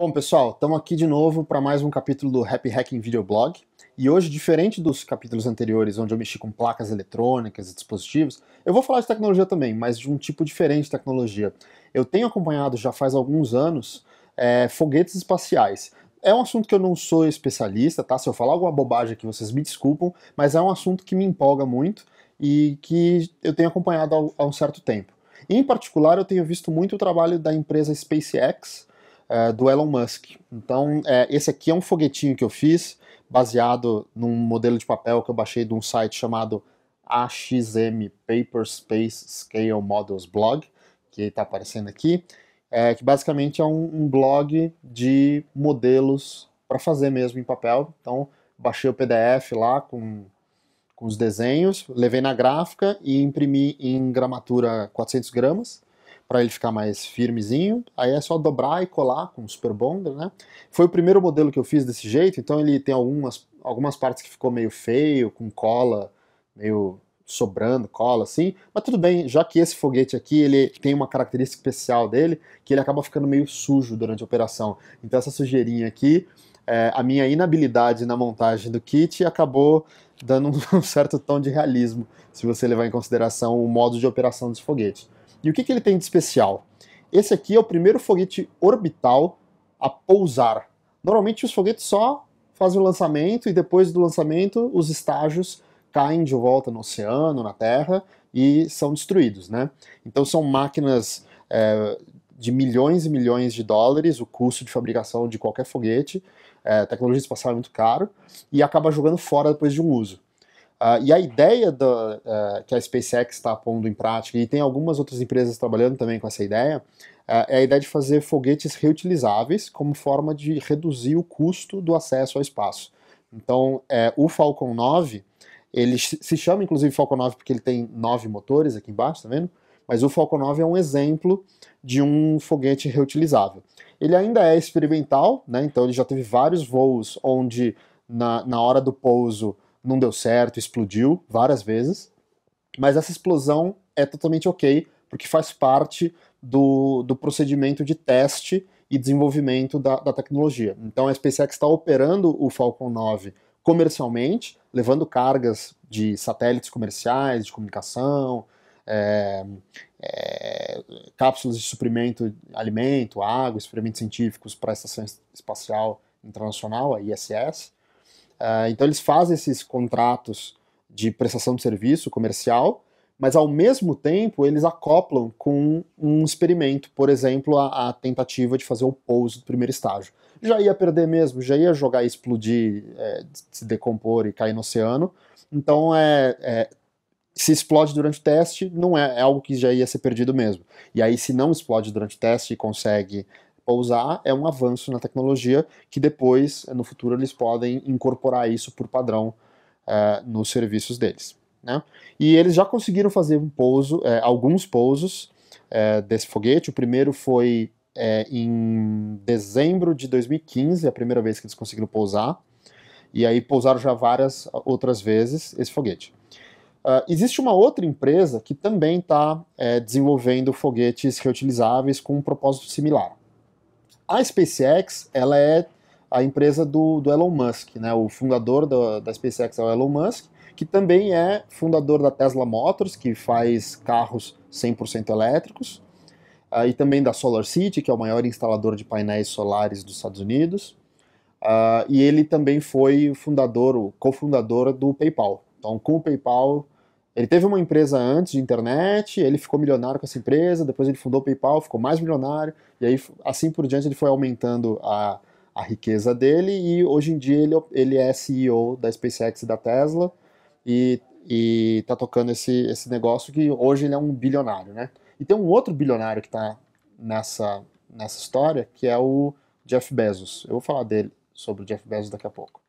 Bom, pessoal, estamos aqui de novo para mais um capítulo do Happy Hacking Videoblog. E hoje, diferente dos capítulos anteriores, onde eu mexi com placas eletrônicas e dispositivos, eu vou falar de tecnologia também, mas de um tipo diferente de tecnologia. Eu tenho acompanhado já faz alguns anos é, foguetes espaciais. É um assunto que eu não sou especialista, tá? Se eu falar alguma bobagem aqui, vocês me desculpam, mas é um assunto que me empolga muito e que eu tenho acompanhado há um certo tempo. Em particular, eu tenho visto muito o trabalho da empresa SpaceX, é, do Elon Musk. Então, é, esse aqui é um foguetinho que eu fiz, baseado num modelo de papel que eu baixei de um site chamado AXM Paper Space Scale Models Blog, que está aparecendo aqui, é, que basicamente é um, um blog de modelos para fazer mesmo em papel. Então, baixei o PDF lá com, com os desenhos, levei na gráfica e imprimi em gramatura 400 gramas para ele ficar mais firmezinho. Aí é só dobrar e colar com super bonder, né? Foi o primeiro modelo que eu fiz desse jeito, então ele tem algumas, algumas partes que ficou meio feio, com cola meio sobrando, cola assim, mas tudo bem, já que esse foguete aqui, ele tem uma característica especial dele, que ele acaba ficando meio sujo durante a operação. Então essa sujeirinha aqui, é, a minha inabilidade na montagem do kit acabou dando um certo tom de realismo, se você levar em consideração o modo de operação desse foguete. E o que, que ele tem de especial? Esse aqui é o primeiro foguete orbital a pousar. Normalmente os foguetes só fazem o lançamento e depois do lançamento os estágios caem de volta no oceano, na Terra e são destruídos, né? Então são máquinas é, de milhões e milhões de dólares, o custo de fabricação de qualquer foguete, é, tecnologia espacial é muito caro e acaba jogando fora depois de um uso. Uh, e a ideia do, uh, que a SpaceX está pondo em prática, e tem algumas outras empresas trabalhando também com essa ideia, uh, é a ideia de fazer foguetes reutilizáveis como forma de reduzir o custo do acesso ao espaço. Então, é, o Falcon 9, ele se chama inclusive Falcon 9 porque ele tem nove motores aqui embaixo, tá vendo? Mas o Falcon 9 é um exemplo de um foguete reutilizável. Ele ainda é experimental, né? Então ele já teve vários voos onde na, na hora do pouso não deu certo, explodiu várias vezes. Mas essa explosão é totalmente ok, porque faz parte do, do procedimento de teste e desenvolvimento da, da tecnologia. Então a SpaceX está operando o Falcon 9 comercialmente, levando cargas de satélites comerciais, de comunicação, é, é, cápsulas de suprimento, alimento, água, experimentos científicos para a Estação Espacial Internacional, a ISS. Ah, então eles fazem esses contratos de prestação de serviço comercial, mas ao mesmo tempo eles acoplam com um experimento, por exemplo, a, a tentativa de fazer o pouso do primeiro estágio. Já ia perder mesmo, já ia jogar, explodir, é, se decompor e cair no oceano. Então é, é, se explode durante o teste, não é, é algo que já ia ser perdido mesmo. E aí, se não explode durante o teste e consegue usar é um avanço na tecnologia que depois, eh, no futuro, eles podem incorporar isso por padrão é, nos serviços deles. Né? E eles já conseguiram fazer um pouso, é, alguns pousos é, desse foguete. O primeiro foi em dezembro de 2015, a primeira vez que eles conseguiram pousar. E aí pousaram já várias ah, outras vezes esse foguete. Uh, existe uma outra empresa que também está é, desenvolvendo foguetes reutilizáveis com um propósito similar. A SpaceX, ela é a empresa do, do Elon Musk, né? O fundador do, da SpaceX é o Elon Musk, que também é fundador da Tesla Motors, que faz carros 100% elétricos, uh, e também da Solar City, que é o maior instalador de painéis solares dos Estados Unidos. Uh, e ele também foi fundador, o cofundador do PayPal. Então, com o PayPal, ele teve uma empresa antes de internet, ele ficou milionário com essa empresa, depois ele fundou o PayPal, ficou mais milionário, e aí assim por diante ele foi aumentando a, a riqueza dele, e hoje em dia ele, ele é CEO da SpaceX e da Tesla, e, e tá tocando esse, esse negócio que hoje ele é um bilionário, né? E tem um outro bilionário que tá nessa, nessa história, que é o Jeff Bezos. Eu vou falar dele, sobre o Jeff Bezos daqui a pouco.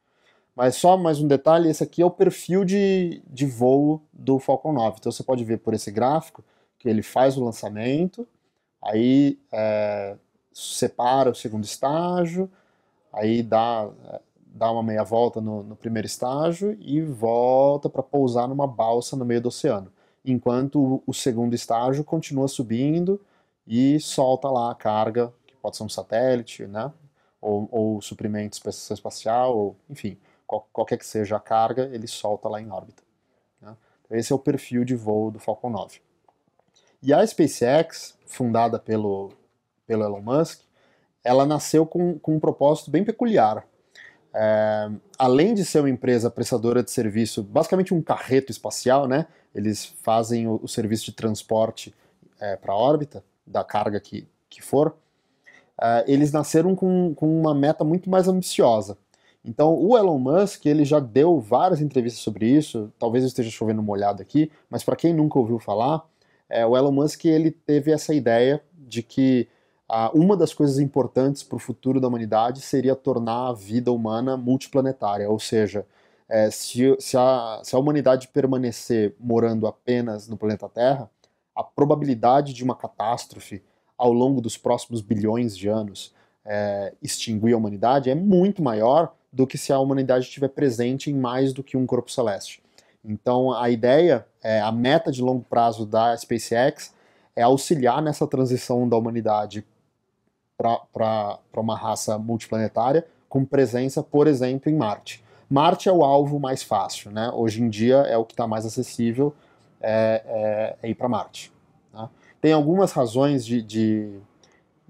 Mas só mais um detalhe, esse aqui é o perfil de, de voo do Falcon 9. Então você pode ver por esse gráfico que ele faz o lançamento, aí é, separa o segundo estágio, aí dá, é, dá uma meia volta no, no primeiro estágio e volta para pousar numa balsa no meio do oceano. Enquanto o, o segundo estágio continua subindo e solta lá a carga, que pode ser um satélite, né? Ou, ou estação espacial, ou, enfim, qual, qualquer que seja a carga, ele solta lá em órbita. Né? Então, esse é o perfil de voo do Falcon 9. E a SpaceX, fundada pelo, pelo Elon Musk, ela nasceu com, com um propósito bem peculiar. É, além de ser uma empresa prestadora de serviço, basicamente um carreto espacial, né? Eles fazem o, o serviço de transporte é, para a órbita, da carga que, que for. É, eles nasceram com, com uma meta muito mais ambiciosa, então, o Elon Musk, ele já deu várias entrevistas sobre isso, talvez eu esteja chovendo molhado aqui, mas para quem nunca ouviu falar, é, o Elon Musk, ele teve essa ideia de que ah, uma das coisas importantes para o futuro da humanidade seria tornar a vida humana multiplanetária, ou seja, é, se, se, a, se a humanidade permanecer morando apenas no planeta Terra, a probabilidade de uma catástrofe ao longo dos próximos bilhões de anos é, extinguir a humanidade é muito maior do que se a humanidade estiver presente em mais do que um corpo celeste. Então, a ideia, é, a meta de longo prazo da SpaceX é auxiliar nessa transição da humanidade para uma raça multiplanetária com presença, por exemplo, em Marte. Marte é o alvo mais fácil, né? Hoje em dia é o que está mais acessível é, é, é ir para Marte. Tá? Tem algumas razões de, de,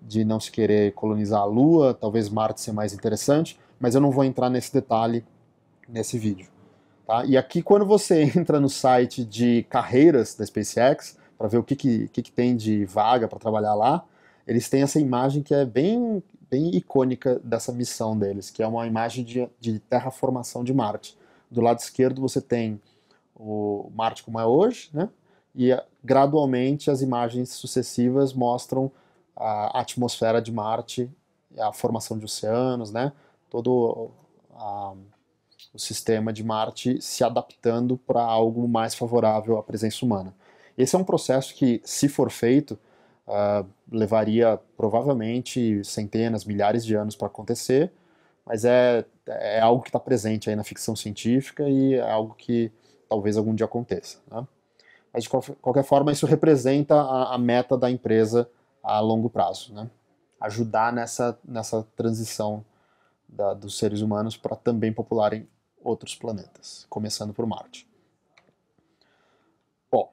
de não se querer colonizar a Lua, talvez Marte ser mais interessante, mas eu não vou entrar nesse detalhe nesse vídeo. Tá? E aqui, quando você entra no site de carreiras da SpaceX, para ver o que, que, que, que tem de vaga para trabalhar lá, eles têm essa imagem que é bem, bem icônica dessa missão deles, que é uma imagem de, de terraformação de Marte. Do lado esquerdo você tem o Marte como é hoje, né? e eh, gradualmente as imagens sucessivas mostram a atmosfera de Marte, a formação de oceanos, né? todo a, o sistema de Marte se adaptando para algo mais favorável à presença humana. Esse é um processo que, se for feito, uh, levaria provavelmente centenas, milhares de anos para acontecer, mas é, é algo que está presente aí na ficção científica e é algo que talvez algum dia aconteça. Né? Mas, de qualquer forma, isso representa a, a meta da empresa a longo prazo, né? ajudar nessa, nessa transição da, dos seres humanos para também popularem outros planetas, começando por Marte. Bom,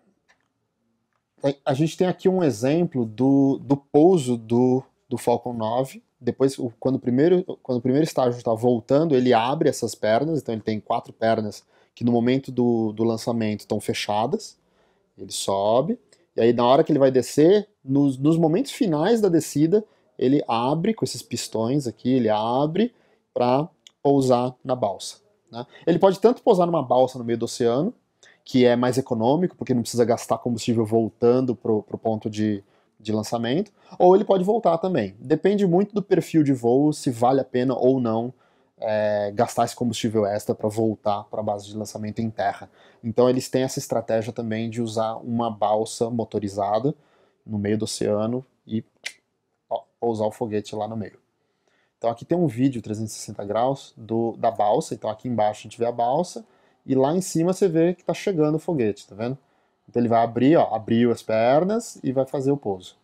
a gente tem aqui um exemplo do, do pouso do, do Falcon 9. Depois, quando o primeiro, quando o primeiro estágio está voltando, ele abre essas pernas, então ele tem quatro pernas que no momento do, do lançamento estão fechadas. Ele sobe, e aí na hora que ele vai descer, nos, nos momentos finais da descida, ele abre com esses pistões aqui, ele abre, para pousar na balsa. Né? Ele pode tanto pousar numa balsa no meio do oceano, que é mais econômico, porque não precisa gastar combustível voltando para o ponto de, de lançamento, ou ele pode voltar também. Depende muito do perfil de voo, se vale a pena ou não é, gastar esse combustível extra para voltar para a base de lançamento em terra. Então eles têm essa estratégia também de usar uma balsa motorizada no meio do oceano e ó, pousar o foguete lá no meio. Então aqui tem um vídeo 360 graus do, da balsa, então aqui embaixo a gente vê a balsa, e lá em cima você vê que está chegando o foguete, tá vendo? Então ele vai abrir, ó, abriu as pernas e vai fazer o pouso.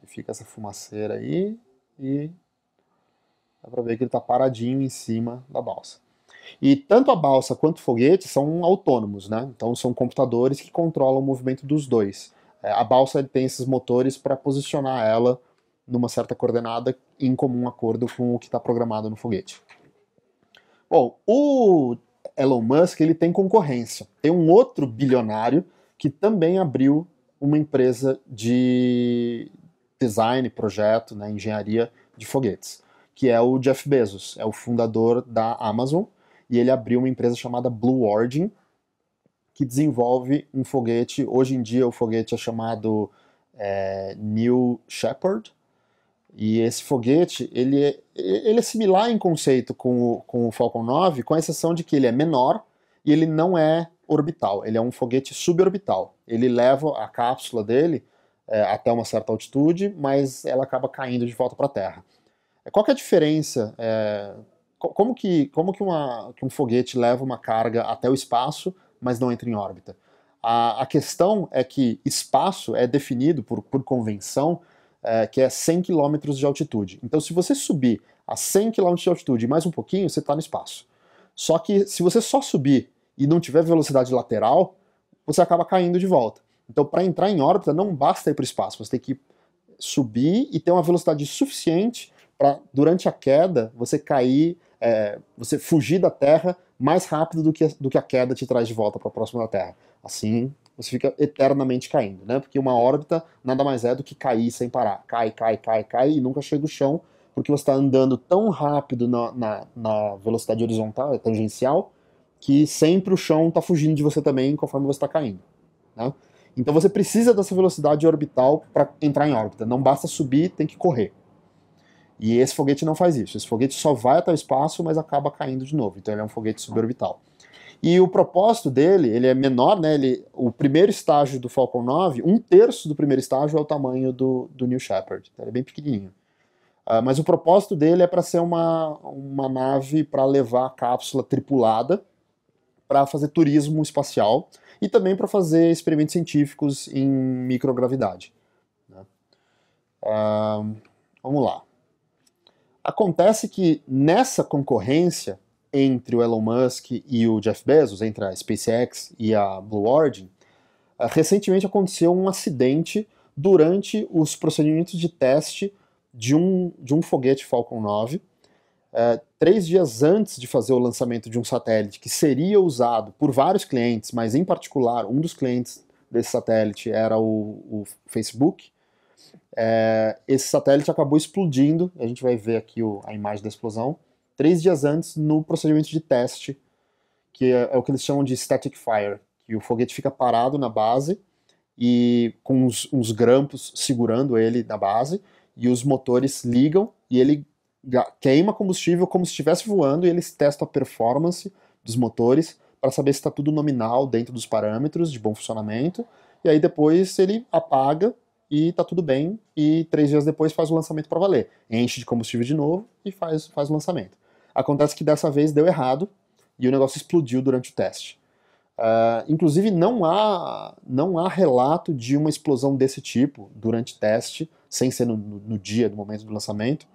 Aí fica essa fumaceira aí e dá para ver que ele está paradinho em cima da balsa. E tanto a balsa quanto o foguete são autônomos, né? Então são computadores que controlam o movimento dos dois. É, a balsa tem esses motores para posicionar ela numa certa coordenada em comum acordo com o que está programado no foguete. Bom, o Elon Musk ele tem concorrência. Tem um outro bilionário que também abriu uma empresa de design, projeto, né, engenharia de foguetes, que é o Jeff Bezos, é o fundador da Amazon, e ele abriu uma empresa chamada Blue Origin, que desenvolve um foguete. Hoje em dia o foguete é chamado é, New Shepard. E esse foguete, ele é, ele é similar em conceito com o, com o Falcon 9, com a exceção de que ele é menor e ele não é orbital, ele é um foguete suborbital. Ele leva a cápsula dele é, até uma certa altitude, mas ela acaba caindo de volta para a Terra. Qual é a diferença? É, como que, como que, uma, que um foguete leva uma carga até o espaço mas não entra em órbita. A, a questão é que espaço é definido por, por convenção é, que é 100 km de altitude. Então, se você subir a 100 km de altitude e mais um pouquinho, você está no espaço. Só que se você só subir e não tiver velocidade lateral, você acaba caindo de volta. Então, para entrar em órbita, não basta ir para o espaço, você tem que subir e ter uma velocidade suficiente para, durante a queda, você cair é, você fugir da Terra mais rápido do que, a, do que a queda te traz de volta para próximo da Terra. Assim, você fica eternamente caindo, né? Porque uma órbita nada mais é do que cair sem parar. Cai, cai, cai, cai e nunca chega no chão, porque você está andando tão rápido na, na, na, velocidade horizontal, é tangencial, que sempre o chão está fugindo de você também conforme você está caindo. Né? Então você precisa dessa velocidade orbital para entrar em órbita. Não basta subir, tem que correr. E esse foguete não faz isso. Esse foguete só vai até o espaço, mas acaba caindo de novo. Então ele é um foguete suborbital. E o propósito dele, ele é menor, né? Ele, o primeiro estágio do Falcon 9, um terço do primeiro estágio é o tamanho do, do New Shepard. Então ele é bem pequenininho. Uh, mas o propósito dele é para ser uma, uma nave para levar a cápsula tripulada para fazer turismo espacial e também para fazer experimentos científicos em microgravidade. Né? Uh, vamos lá. Acontece que nessa concorrência entre o Elon Musk e o Jeff Bezos, entre a SpaceX e a Blue Origin, eh, recentemente aconteceu um acidente durante os procedimentos de teste de um, de um foguete Falcon 9. É, eh, três dias antes de fazer o lançamento de um satélite que seria usado por vários clientes, mas em particular um dos clientes desse satélite era o, o Facebook, é, esse satélite acabou explodindo, a gente vai ver aqui o, a imagem da explosão, três dias antes no procedimento de teste, que é, é o que eles chamam de static fire, que o foguete fica parado na base e com uns, uns grampos segurando ele na base, e os motores ligam e ele queima combustível como se estivesse voando e eles testam a performance dos motores para saber se está tudo nominal dentro dos parâmetros de bom funcionamento. E aí depois ele apaga e tá tudo bem. E três dias depois faz o lançamento para valer. Enche de combustível de novo e faz, faz o lançamento. Acontece que dessa vez deu errado e o negócio explodiu durante o teste. Uh, inclusive não há, não há relato de uma explosão desse tipo durante teste, sem ser no, no dia do momento do lançamento,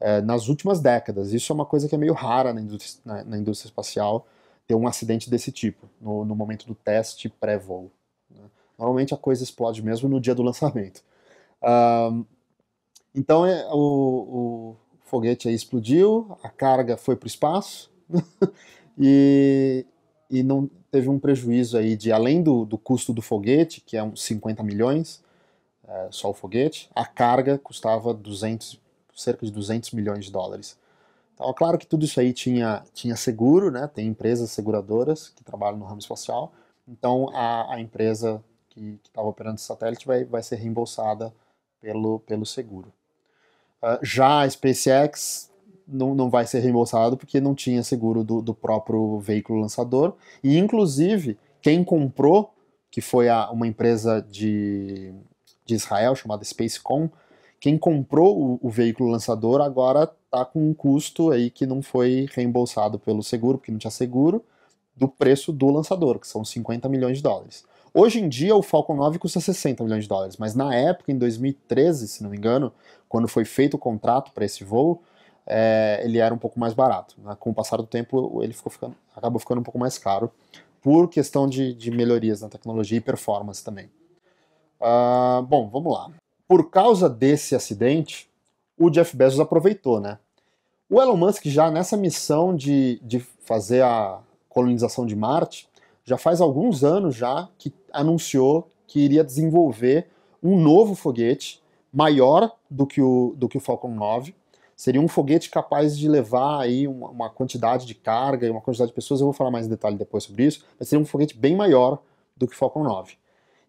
uh, nas últimas décadas. Isso é uma coisa que é meio rara na indústria, na, na indústria espacial, ter um acidente desse tipo, no, no momento do teste pré-voo. Normalmente a coisa explode mesmo no dia do lançamento. então é, o, o, foguete aí explodiu, a carga foi para o espaço e, e não teve um prejuízo aí de além do, do custo do foguete, que é uns 50 milhões, é, só o foguete, a carga custava 200, cerca de 200 milhões de dólares. Então, é claro que tudo isso aí tinha, tinha seguro, né? Tem empresas seguradoras que trabalham no ramo espacial. Então, a, a empresa que estava operando esse satélite vai, vai ser reembolsada pelo, pelo seguro. Uh, já a SpaceX não, não vai ser reembolsado porque não tinha seguro do, do próprio veículo lançador. E, inclusive, quem comprou, que foi a, uma empresa de, de Israel chamada Spacecom, quem comprou o, o veículo lançador agora está com um custo aí que não foi reembolsado pelo seguro, porque não tinha seguro, do preço do lançador, que são 50 milhões de dólares. Hoje em dia, o Falcon 9 custa 60 milhões de dólares, mas na época, em 2013, se não me engano, quando foi feito o contrato para esse voo, é, ele era um pouco mais barato. Né? Com o passar do tempo, ele ficou ficando, acabou ficando um pouco mais caro, por questão de, de melhorias na tecnologia e performance também. Uh, bom, vamos lá. Por causa desse acidente, o Jeff Bezos aproveitou, né? O Elon Musk já nessa missão de, de fazer a colonização de Marte, já faz alguns anos já que anunciou que iria desenvolver um novo foguete maior do que o, do que o Falcon 9. Seria um foguete capaz de levar aí uma, uma quantidade de carga e uma quantidade de pessoas, eu vou falar mais em detalhe depois sobre isso, mas seria um foguete bem maior do que o Falcon 9.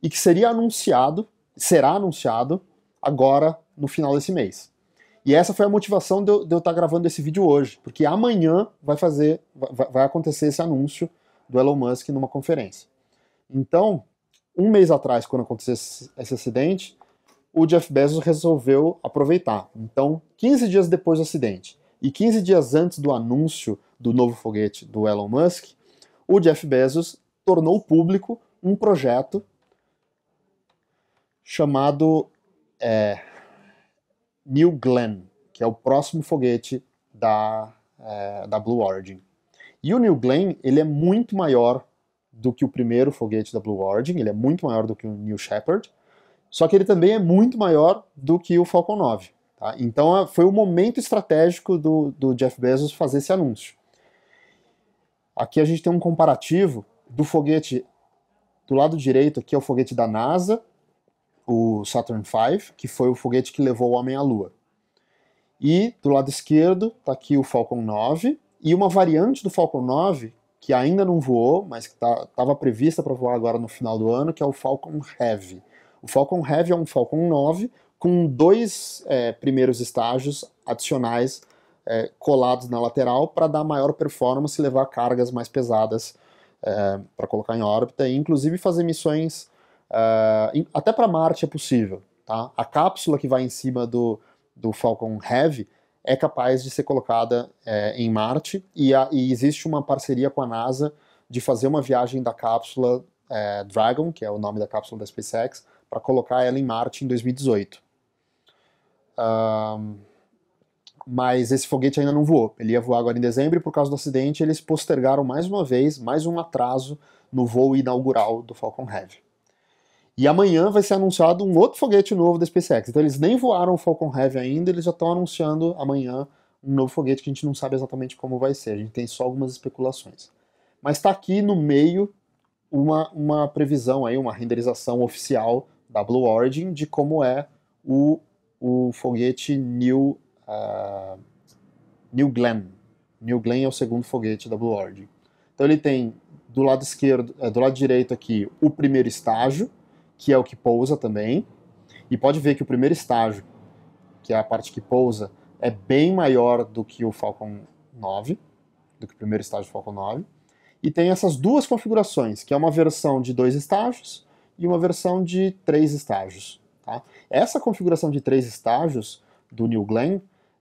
E que seria anunciado, será anunciado agora no final desse mês. E essa foi a motivação de eu, de eu estar gravando esse vídeo hoje, porque amanhã vai fazer, vai, vai acontecer esse anúncio do Elon Musk numa conferência. Então, um mês atrás, quando aconteceu esse acidente, o Jeff Bezos resolveu aproveitar. Então, 15 dias depois do acidente e 15 dias antes do anúncio do novo foguete do Elon Musk, o Jeff Bezos tornou público um projeto chamado é, New Glenn, que é o próximo foguete da, é, da Blue Origin. E o New Glenn, ele é muito maior do que o primeiro foguete da Blue Origin, ele é muito maior do que o New Shepard, só que ele também é muito maior do que o Falcon 9. Tá? Então ah, foi o momento estratégico do, do Jeff Bezos fazer esse anúncio. Aqui a gente tem um comparativo do foguete do lado direito, aqui é o foguete da NASA, o Saturn V, que foi o foguete que levou o homem à Lua. E do lado esquerdo está aqui o Falcon 9, e uma variante do Falcon 9, que ainda não voou, mas que estava tá, prevista para voar agora no final do ano, que é o Falcon Heavy. O Falcon Heavy é um Falcon 9 com dois é, primeiros estágios adicionais é, colados na lateral para dar maior performance e levar cargas mais pesadas é, para colocar em órbita, e inclusive fazer missões é, em, até para Marte é possível. Tá? A cápsula que vai em cima do, do Falcon Heavy é capaz de ser colocada é, em Marte e, a, e, existe uma parceria com a NASA de fazer uma viagem da cápsula é, Dragon, que é o nome da cápsula da SpaceX, para colocar ela em Marte em 2018. Um, mas esse foguete ainda não voou. Ele ia voar agora em dezembro e por causa do acidente eles postergaram mais uma vez, mais um atraso no voo inaugural do Falcon Heavy. E amanhã vai ser anunciado um outro foguete novo da SpaceX. Então eles nem voaram o Falcon Heavy ainda, eles já estão anunciando amanhã um novo foguete que a gente não sabe exatamente como vai ser. A gente tem só algumas especulações. Mas está aqui no meio uma, uma previsão aí, uma renderização oficial da Blue Origin de como é o, o foguete New, uh, New Glenn. New Glenn é o segundo foguete da Blue Origin. Então ele tem do lado esquerdo, eh, do lado direito aqui o primeiro estágio, que é o que pousa também. E pode ver que o primeiro estágio, que é a parte que pousa, é bem maior do que o Falcon 9, do que o primeiro estágio do Falcon 9. E tem essas duas configurações, que é uma versão de dois estágios e uma versão de três estágios. Tá? Essa configuração de três estágios do New Glenn,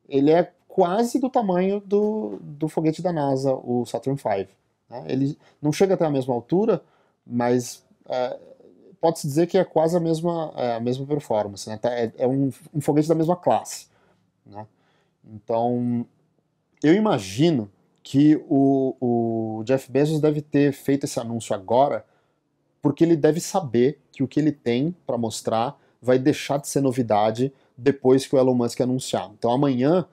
ele é quase do tamanho do, do foguete da NASA, o Saturn V. Né? Ele não chega até a mesma altura, mas é, pode-se dizer que é quase a mesma, é, a mesma performance, né? Tá, é, é um, um, foguete da mesma classe. Né? Então, eu imagino que o, o Jeff Bezos deve ter feito esse anúncio agora, porque ele deve saber que o que ele tem para mostrar vai deixar de ser novidade depois que o Elon Musk anunciar. Então, amanhã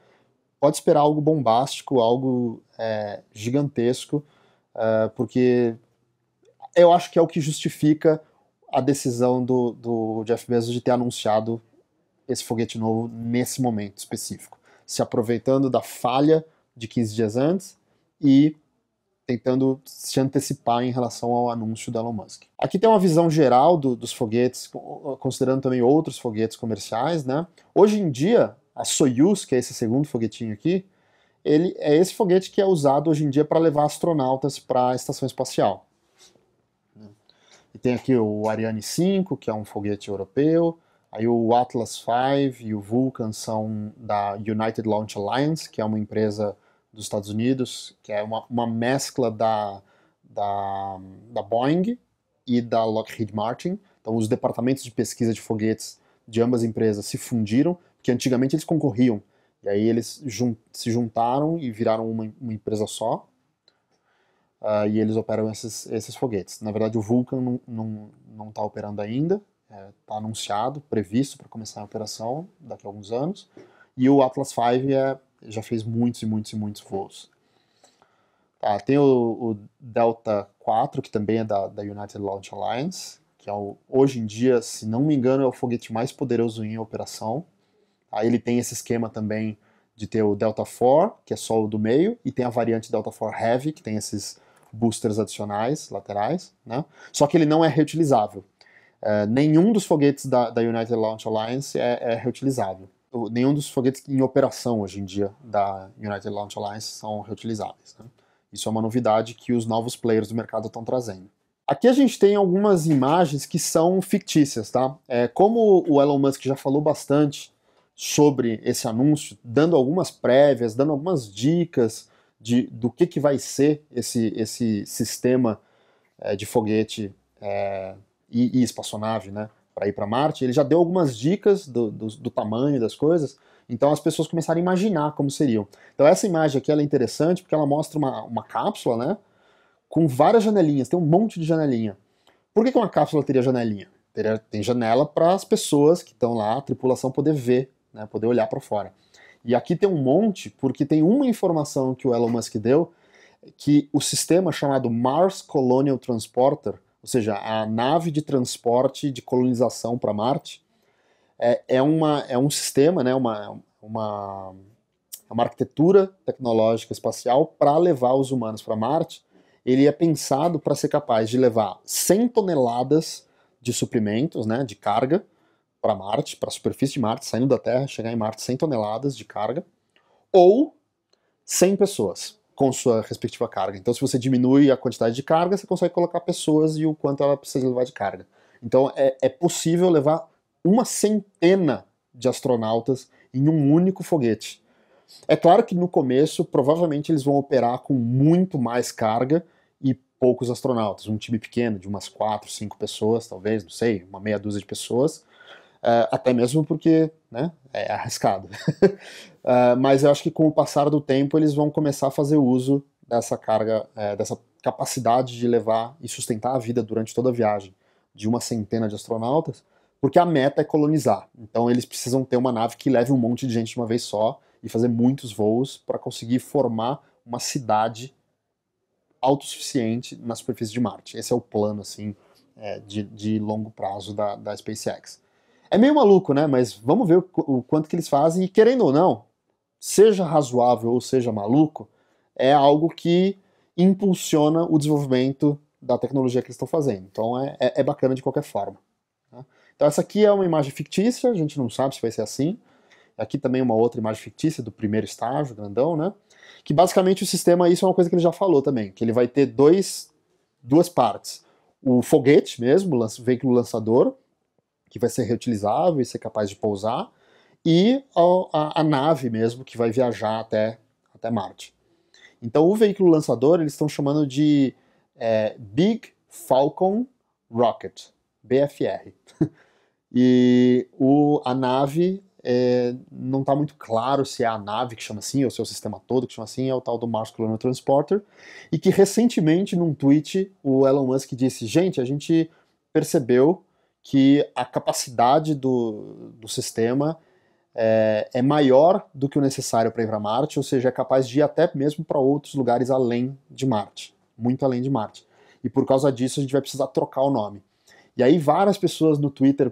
pode esperar algo bombástico, algo é, gigantesco, é, porque eu acho que é o que justifica a decisão do, do Jeff Bezos de ter anunciado esse foguete novo nesse momento específico, se aproveitando da falha de 15 dias antes e tentando se antecipar em relação ao anúncio da Elon Musk. Aqui tem uma visão geral do, dos foguetes, considerando também outros foguetes comerciais, né? Hoje em dia, a Soyuz, que é esse segundo foguetinho aqui, ele é esse foguete que é usado hoje em dia para levar astronautas para a estação espacial. E tem aqui o Ariane 5, que é um foguete europeu, aí o Atlas V e o Vulcan são da United Launch Alliance, que é uma empresa dos Estados Unidos, que é uma, uma mescla da, da, da Boeing e da Lockheed Martin. Então, os departamentos de pesquisa de foguetes de ambas empresas se fundiram, porque antigamente eles concorriam. E aí eles jun se juntaram e viraram uma, uma empresa só uh, e eles operam esses, esses foguetes. Na verdade, o Vulcan não está não, não tá operando ainda, está é, tá anunciado, previsto para começar a operação daqui a alguns anos, e o Atlas V é, já fez muitos e muitos e muitos voos. Tá, tem o, o, Delta 4, que também é da, da United Launch Alliance, que é o, hoje em dia, se não me engano, é o foguete mais poderoso em operação. Aí ele tem esse esquema também de ter o Delta 4, que é só o do meio, e tem a variante Delta 4 Heavy, que tem esses boosters adicionais, laterais, né? Só que ele não é reutilizável. É, nenhum dos foguetes da, da United Launch Alliance é, é reutilizável. O, nenhum dos foguetes em operação hoje em dia da United Launch Alliance são reutilizáveis. Né? Isso é uma novidade que os novos players do mercado estão trazendo. Aqui a gente tem algumas imagens que são fictícias, tá? É, como o Elon Musk já falou bastante sobre esse anúncio, dando algumas prévias, dando algumas dicas de, do que, que vai ser esse, esse sistema é, de foguete é, e, e, espaçonave, né? Para ir para Marte. Ele já deu algumas dicas do, do, do, tamanho das coisas, então as pessoas começaram a imaginar como seriam. Então essa imagem aqui é interessante porque ela mostra uma, uma cápsula, né? Com várias janelinhas, tem um monte de janelinha. Por que, que uma cápsula teria janelinha? Teria, tem janela para as pessoas que estão lá, a tripulação, poder ver, né, poder olhar para fora. E aqui tem um monte, porque tem uma informação que o Elon Musk deu que o sistema chamado Mars Colonial Transporter, ou seja, a nave de transporte de colonização para Marte, é, é, uma, é um sistema, né, uma, uma, é uma arquitetura tecnológica espacial para levar os humanos para Marte. Ele é pensado para ser capaz de levar 100 toneladas de suprimentos, né, de carga, para Marte, para a superfície de Marte, saindo da Terra, chegar em Marte 100 toneladas de carga, ou 100 pessoas com sua respectiva carga. Então, se você diminui a quantidade de carga, você consegue colocar pessoas e o quanto ela precisa levar de carga. Então, é, é possível levar uma centena de astronautas em um único foguete. É claro que no começo, provavelmente eles vão operar com muito mais carga e poucos astronautas, um time pequeno, de umas 4, 5 pessoas, talvez, não sei, uma meia dúzia de pessoas, Uh, até mesmo porque né, é arriscado. uh, mas eu acho que com o passar do tempo eles vão começar a fazer uso dessa carga, uh, dessa capacidade de levar e sustentar a vida durante toda a viagem de uma centena de astronautas, porque a meta é colonizar. Então eles precisam ter uma nave que leve um monte de gente de uma vez só e fazer muitos voos para conseguir formar uma cidade autossuficiente na superfície de Marte. Esse é o plano assim é, de, de longo prazo da, da SpaceX. É meio maluco, né? Mas vamos ver o, quanto que eles fazem. E querendo ou não, seja razoável ou seja maluco, é algo que impulsiona o desenvolvimento da tecnologia que eles estão fazendo. Então é, é, é bacana de qualquer forma. Né? Então essa aqui é uma imagem fictícia, a gente não sabe se vai ser assim. Aqui também uma outra imagem fictícia do primeiro estágio, grandão, né? Que basicamente o sistema, isso é uma coisa que ele já falou também, que ele vai ter dois, duas partes. O foguete mesmo, o veículo lançador, que vai ser reutilizável e ser capaz de pousar, e a, a, a nave mesmo que vai viajar até, até Marte. Então o veículo lançador eles estão chamando de é, Big Falcon Rocket, BFR. e o, a nave é, não está muito claro se é a nave que chama assim, ou se é o sistema todo que chama assim, é o tal do Mars Colonial Transporter, e que recentemente, num tweet, o Elon Musk disse, gente, a gente percebeu que a capacidade do, do sistema é, é maior do que o necessário para ir para Marte, ou seja, é capaz de ir até mesmo para outros lugares além de Marte, muito além de Marte. E por causa disso a gente vai precisar trocar o nome. E aí várias pessoas no Twitter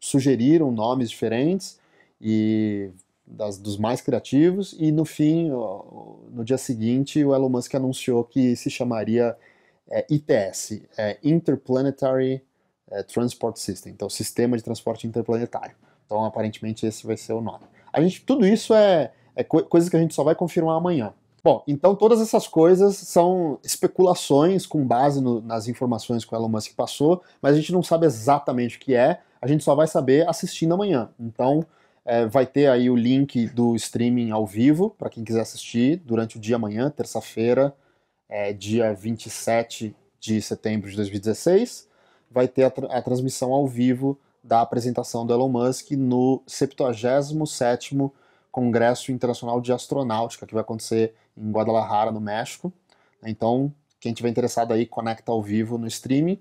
sugeriram nomes diferentes e das, dos mais criativos, e no fim, no dia seguinte, o Elon Musk anunciou que se chamaria é, eh, ITS, é Interplanetary é, Transport System, então Sistema de Transporte Interplanetário. Então, aparentemente, esse vai ser o nome. A gente, tudo isso é, é co coisas que a gente só vai confirmar amanhã. Bom, então todas essas coisas são especulações com base no, nas informações que o Elon Musk passou, mas a gente não sabe exatamente o que é, a gente só vai saber assistindo amanhã. Então, é, vai ter aí o link do streaming ao vivo, para quem quiser assistir, durante o dia amanhã, terça-feira, é, dia 27 de setembro de 2016 vai ter a, tra a transmissão ao vivo da apresentação do Elon Musk no 77º Congresso Internacional de Astronáutica, que vai acontecer em Guadalajara, no México. Então, quem tiver interessado aí, conecta ao vivo no stream.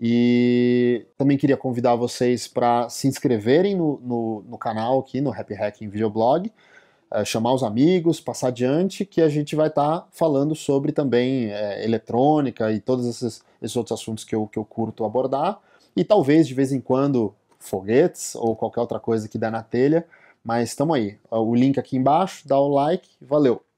E também queria convidar vocês para se inscreverem no, no, no, canal aqui, no Happy Hacking Videoblog. Eh, chamar os amigos, passar adiante, que a gente vai estar tá falando sobre também é, eletrônica e todos esses, esses outros assuntos que eu, que eu curto abordar. E talvez, de vez em quando, foguetes ou qualquer outra coisa que dá na telha. Mas estamos aí. O link aqui embaixo, dá o like. Valeu!